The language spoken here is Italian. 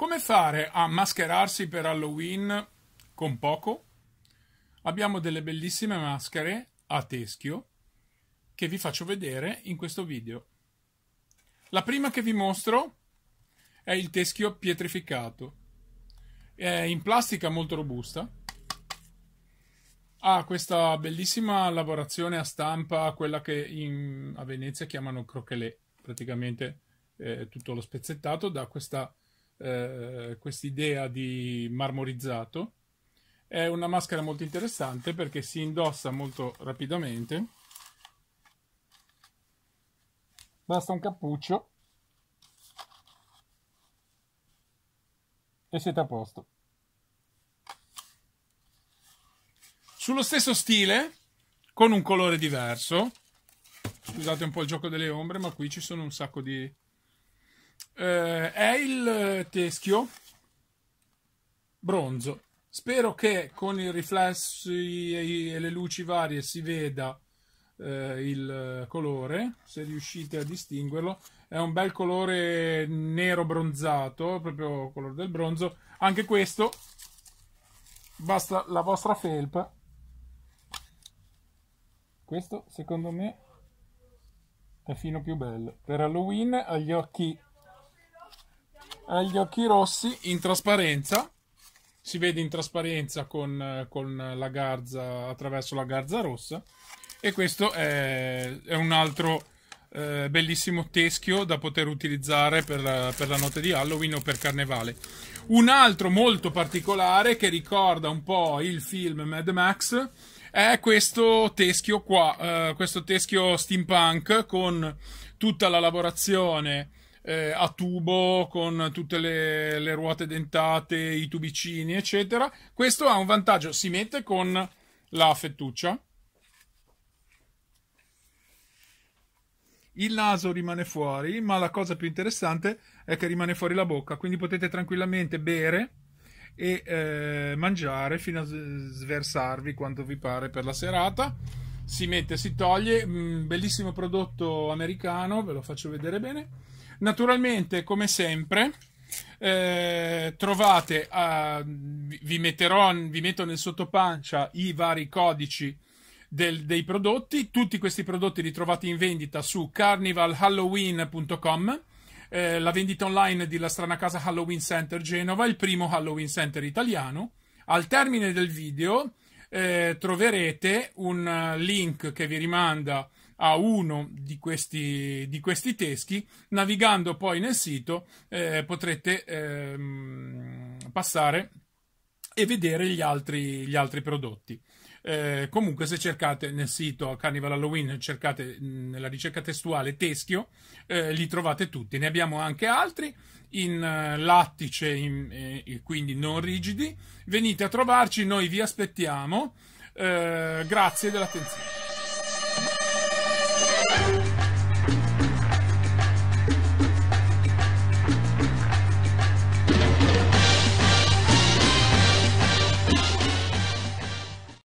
Come fare a mascherarsi per Halloween con poco? Abbiamo delle bellissime maschere a teschio che vi faccio vedere in questo video. La prima che vi mostro è il teschio pietrificato. È in plastica molto robusta. Ha questa bellissima lavorazione a stampa, quella che in, a Venezia chiamano croquelet. Praticamente eh, tutto lo spezzettato da questa eh, quest'idea di marmorizzato. È una maschera molto interessante perché si indossa molto rapidamente. Basta un cappuccio e siete a posto. Sullo stesso stile, con un colore diverso, scusate un po' il gioco delle ombre, ma qui ci sono un sacco di, eh, è il eh, teschio bronzo. Spero che con i riflessi e le luci varie si veda eh, il eh, colore, se riuscite a distinguerlo. È un bel colore nero bronzato, proprio colore del bronzo. Anche questo, basta la vostra felpa. Questo secondo me è fino più bello. Per Halloween agli occhi ha eh, gli occhi rossi in trasparenza. Si vede in trasparenza con, eh, con la garza attraverso la garza rossa. E questo è, è un altro eh, bellissimo teschio da poter utilizzare per, per la notte di Halloween o per carnevale. Un altro molto particolare che ricorda un po' il film Mad Max è questo teschio qua, eh, questo teschio steampunk con tutta la lavorazione eh, a tubo con tutte le, le, ruote dentate, i tubicini, eccetera. Questo ha un vantaggio, si mette con la fettuccia. Il naso rimane fuori, ma la cosa più interessante è che rimane fuori la bocca, quindi potete tranquillamente bere e eh, mangiare fino a sversarvi quanto vi pare per la serata. Si mette, si toglie, mm, bellissimo prodotto americano, ve lo faccio vedere bene Naturalmente, come sempre, eh, trovate, a, vi, metterò, vi metto nel sottopancia i vari codici del, dei prodotti. Tutti questi prodotti li trovate in vendita su carnivalhalloween.com. Eh, la vendita online della Strana Casa Halloween Center Genova, il primo Halloween Center italiano. Al termine del video eh, troverete un eh, link che vi rimanda a uno di questi, di questi teschi. Navigando poi nel sito eh, potrete eh, passare e vedere gli altri, gli altri prodotti. Eh, comunque, se cercate nel sito Carnival Halloween, cercate nella ricerca testuale Teschio, eh, li trovate tutti. Ne abbiamo anche altri in eh, lattice, in, eh, quindi non rigidi. Venite a trovarci, noi vi aspettiamo. Eh, grazie dell'attenzione.